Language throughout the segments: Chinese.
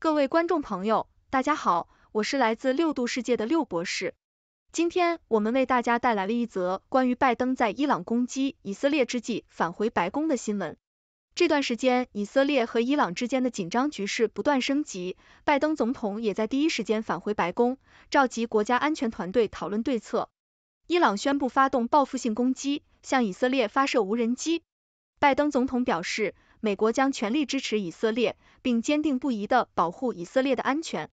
各位观众朋友，大家好，我是来自六度世界的六博士。今天我们为大家带来了一则关于拜登在伊朗攻击以色列之际返回白宫的新闻。这段时间，以色列和伊朗之间的紧张局势不断升级，拜登总统也在第一时间返回白宫，召集国家安全团队讨论对策。伊朗宣布发动报复性攻击，向以色列发射无人机。拜登总统表示。美国将全力支持以色列，并坚定不移地保护以色列的安全。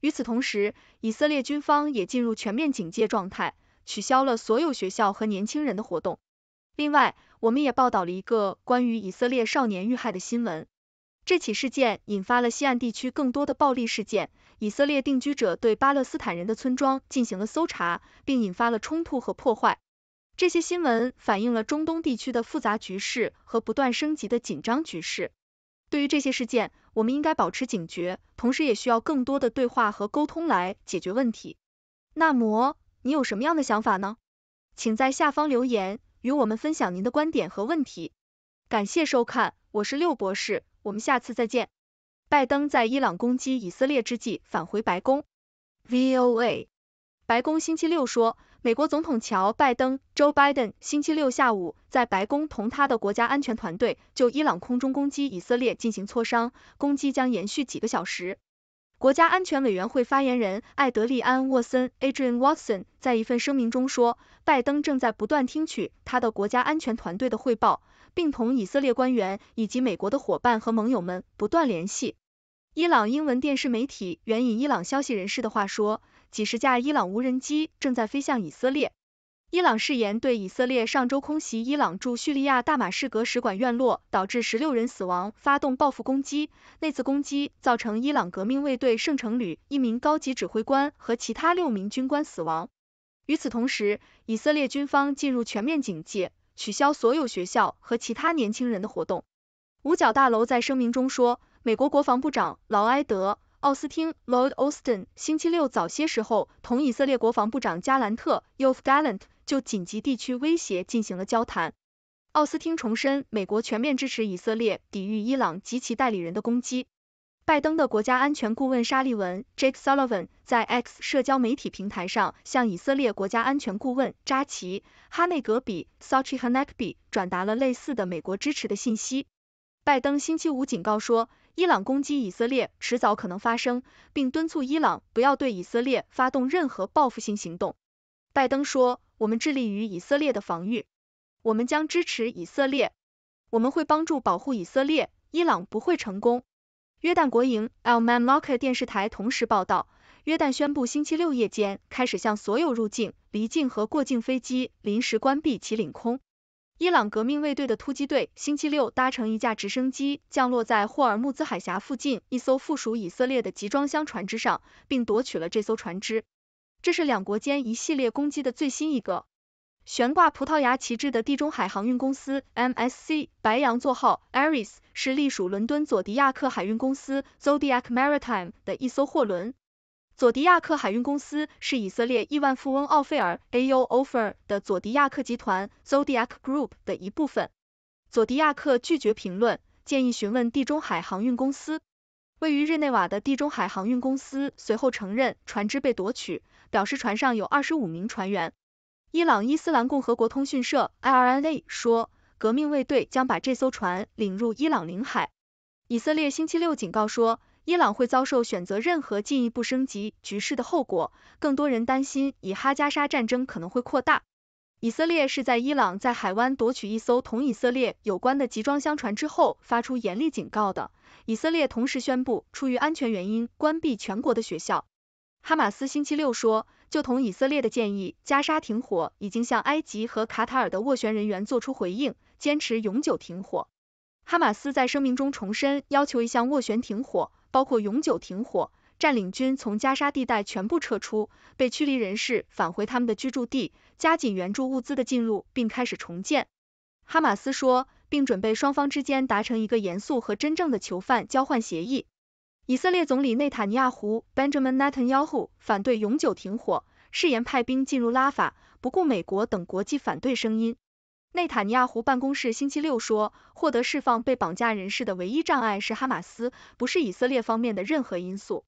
与此同时，以色列军方也进入全面警戒状态，取消了所有学校和年轻人的活动。另外，我们也报道了一个关于以色列少年遇害的新闻。这起事件引发了西岸地区更多的暴力事件，以色列定居者对巴勒斯坦人的村庄进行了搜查，并引发了冲突和破坏。这些新闻反映了中东地区的复杂局势和不断升级的紧张局势。对于这些事件，我们应该保持警觉，同时也需要更多的对话和沟通来解决问题。那么，你有什么样的想法呢？请在下方留言与我们分享您的观点和问题。感谢收看，我是六博士，我们下次再见。拜登在伊朗攻击以色列之际返回白宫。VOA，白宫星期六说。美国总统乔·拜登 （Joe Biden） 星期六下午在白宫同他的国家安全团队就伊朗空中攻击以色列进行磋商，攻击将延续几个小时。国家安全委员会发言人艾德利安·沃森 （Adrian Watson） 在一份声明中说，拜登正在不断听取他的国家安全团队的汇报，并同以色列官员以及美国的伙伴和盟友们不断联系。伊朗英文电视媒体援引伊朗消息人士的话说。几十架伊朗无人机正在飞向以色列。伊朗誓言对以色列上周空袭伊朗驻叙利亚大马士革使馆院落导致十六人死亡发动报复攻击。那次攻击造成伊朗革命卫队圣城旅一名高级指挥官和其他六名军官死亡。与此同时，以色列军方进入全面警戒，取消所有学校和其他年轻人的活动。五角大楼在声明中说，美国国防部长劳埃德。奥斯汀 （Lord Austin） 星期六早些时候同以色列国防部长加兰特 y o f g a l a n t 就紧急地区威胁进行了交谈。奥斯汀重申，美国全面支持以色列抵御伊朗及其代理人的攻击。拜登的国家安全顾问沙利文 （Jake Sullivan） 在 X 社交媒体平台上向以色列国家安全顾问扎奇·哈内格比 （Sachi Hanekbi） 转达了类似的美国支持的信息。拜登星期五警告说。伊朗攻击以色列迟早可能发生，并敦促伊朗不要对以色列发动任何报复性行动。拜登说：“我们致力于以色列的防御，我们将支持以色列，我们会帮助保护以色列，伊朗不会成功。”约旦国营 Al m a n m a r k t 电视台同时报道，约旦宣布星期六夜间开始向所有入境、离境和过境飞机临时关闭其领空。伊朗革命卫队的突击队星期六搭乘一架直升机降落在霍尔木兹海峡附近一艘附属以色列的集装箱船只上，并夺取了这艘船只。这是两国间一系列攻击的最新一个。悬挂葡萄牙旗帜的地中海航运公司 MSC 白羊座号 Aries 是隶属伦敦佐迪亚克海运公司 Zodiac Maritime 的一艘货轮。佐迪亚克海运公司是以色列亿万富翁奥菲尔 （A.O. Ofer） 的佐迪亚克集团 （Zodiac Group） 的一部分。佐迪亚克拒绝评论，建议询问地中海航运公司。位于日内瓦的地中海航运公司随后承认船只被夺取，表示船上有二十五名船员。伊朗伊斯兰共和国通讯社 （IRNA） 说，革命卫队将把这艘船领入伊朗领海。以色列星期六警告说。伊朗会遭受选择任何进一步升级局势的后果，更多人担心以哈加沙战争可能会扩大。以色列是在伊朗在海湾夺取一艘同以色列有关的集装箱船之后发出严厉警告的。以色列同时宣布出于安全原因关闭全国的学校。哈马斯星期六说，就同以色列的建议加沙停火已经向埃及和卡塔尔的斡旋人员做出回应，坚持永久停火。哈马斯在声明中重申要求一项斡旋停火。包括永久停火，占领军从加沙地带全部撤出，被驱离人士返回他们的居住地，加紧援助物资的进入，并开始重建。哈马斯说，并准备双方之间达成一个严肃和真正的囚犯交换协议。以色列总理内塔尼亚胡 Benjamin Netanyahu 反对永久停火，誓言派兵进入拉法，不顾美国等国际反对声音。内塔尼亚胡办公室星期六说，获得释放被绑架人士的唯一障碍是哈马斯，不是以色列方面的任何因素。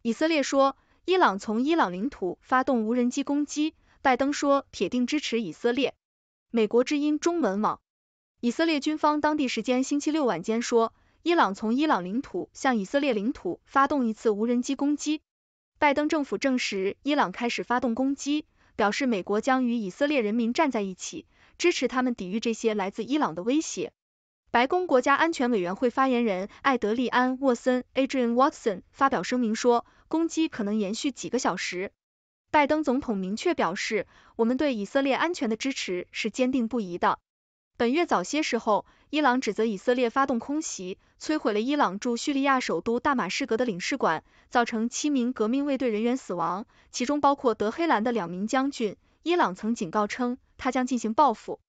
以色列说，伊朗从伊朗领土发动无人机攻击。拜登说，铁定支持以色列。美国之音中文网。以色列军方当地时间星期六晚间说，伊朗从伊朗领土向以色列领土发动一次无人机攻击。拜登政府证实伊朗开始发动攻击，表示美国将与以色列人民站在一起。支持他们抵御这些来自伊朗的威胁。白宫国家安全委员会发言人艾德利安·沃森 （Adrian Watson） 发表声明说，攻击可能延续几个小时。拜登总统明确表示，我们对以色列安全的支持是坚定不移的。本月早些时候，伊朗指责以色列发动空袭，摧毁了伊朗驻叙利亚首都大马士革的领事馆，造成七名革命卫队人员死亡，其中包括德黑兰的两名将军。伊朗曾警告称，他将进行报复。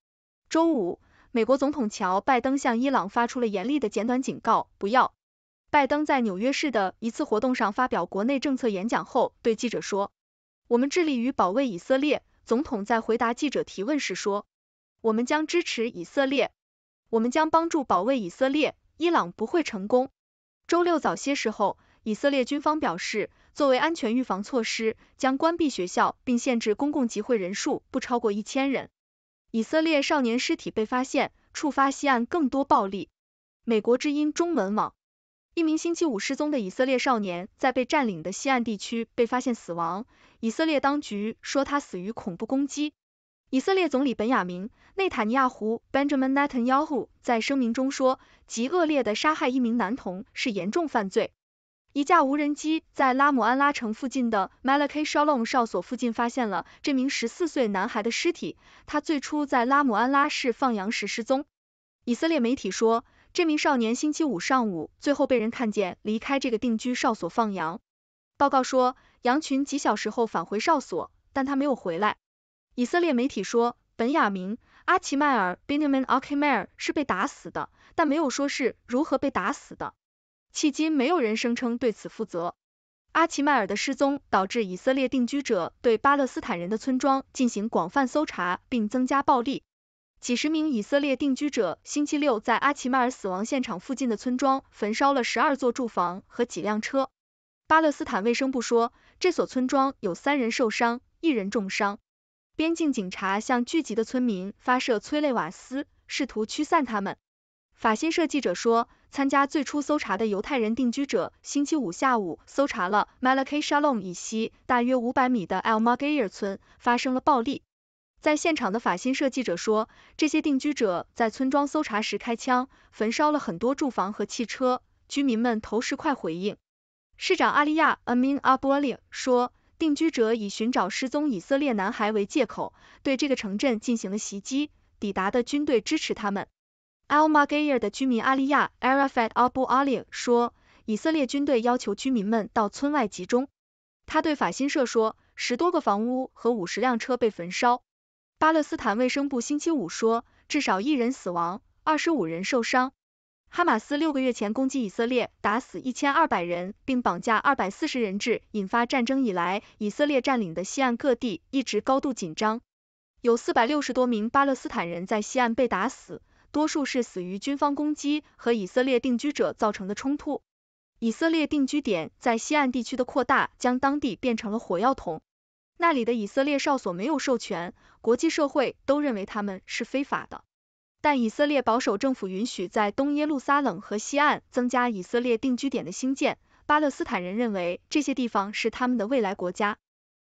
周五，美国总统乔·拜登向伊朗发出了严厉的简短警告，不要。拜登在纽约市的一次活动上发表国内政策演讲后，对记者说：“我们致力于保卫以色列。”总统在回答记者提问时说：“我们将支持以色列，我们将帮助保卫以色列，伊朗不会成功。”周六早些时候，以色列军方表示。作为安全预防措施，将关闭学校并限制公共集会人数不超过一千人。以色列少年尸体被发现，触发西岸更多暴力。美国之音中文网，一名星期五失踪的以色列少年在被占领的西岸地区被发现死亡。以色列当局说他死于恐怖攻击。以色列总理本雅明·内塔尼亚胡 （Benjamin Netanyahu） 在声明中说，极恶劣的杀害一名男童是严重犯罪。一架无人机在拉姆安拉城附近的 m a l a k Shalom 哨所附近发现了这名十四岁男孩的尸体。他最初在拉姆安拉市放羊时失踪。以色列媒体说，这名少年星期五上午最后被人看见离开这个定居哨所放羊。报告说，羊群几小时后返回哨所，但他没有回来。以色列媒体说，本雅明·阿奇迈尔 （Benjamin a k i m a r 是被打死的，但没有说是如何被打死的。迄今没有人声称对此负责。阿奇迈尔的失踪导致以色列定居者对巴勒斯坦人的村庄进行广泛搜查，并增加暴力。几十名以色列定居者星期六在阿奇迈尔死亡现场附近的村庄焚烧了十二座住房和几辆车。巴勒斯坦卫生部说，这所村庄有三人受伤，一人重伤。边境警察向聚集的村民发射催泪瓦斯，试图驱散他们。法新社记者说。参加最初搜查的犹太人定居者，星期五下午搜查了 Malak Shalom 以西大约五百米的 El m a g h r e r 村，发生了暴力。在现场的法新社记者说，这些定居者在村庄搜查时开枪，焚烧了很多住房和汽车，居民们投石块回应。市长阿利亚 Amin a b o a l i 说，定居者以寻找失踪以色列男孩为借口，对这个城镇进行了袭击，抵达的军队支持他们。a l m a g a y e r 的居民阿利亚 a r a f a t Abu Ali） 说，以色列军队要求居民们到村外集中。他对法新社说，十多个房屋和五十辆车被焚烧。巴勒斯坦卫生部星期五说，至少一人死亡，二十五人受伤。哈马斯六个月前攻击以色列，打死一千二百人，并绑架二百四十人质，引发战争以来，以色列占领的西岸各地一直高度紧张。有四百六十多名巴勒斯坦人在西岸被打死。多数是死于军方攻击和以色列定居者造成的冲突。以色列定居点在西岸地区的扩大，将当地变成了火药桶。那里的以色列哨所没有授权，国际社会都认为他们是非法的。但以色列保守政府允许在东耶路撒冷和西岸增加以色列定居点的兴建。巴勒斯坦人认为这些地方是他们的未来国家。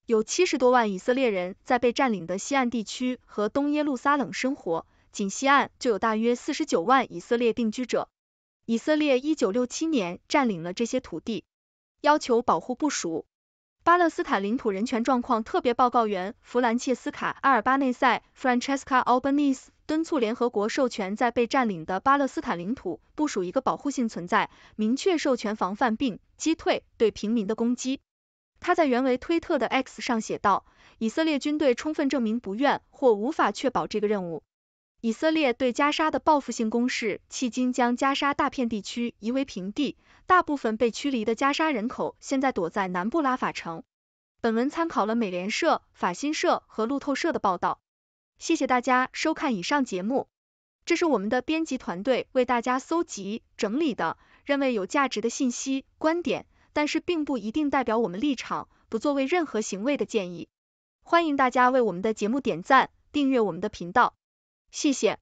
有七十多万以色列人在被占领的西岸地区和东耶路撒冷生活。仅西岸就有大约四十九万以色列定居者。以色列一九六七年占领了这些土地，要求保护部署巴勒斯坦领土人权状况特别报告员弗兰切斯卡·阿尔巴内塞 （Francesca Albanese） 敦促联合国授权在被占领的巴勒斯坦领土部署一个保护性存在，明确授权防范并击退对平民的攻击。他在原为推特的 X 上写道：“以色列军队充分证明不愿或无法确保这个任务。”以色列对加沙的报复性攻势，迄今将加沙大片地区夷为平地，大部分被驱离的加沙人口现在躲在南部拉法城。本文参考了美联社、法新社和路透社的报道。谢谢大家收看以上节目，这是我们的编辑团队为大家搜集整理的，认为有价值的信息、观点，但是并不一定代表我们立场，不作为任何行为的建议。欢迎大家为我们的节目点赞、订阅我们的频道。谢谢。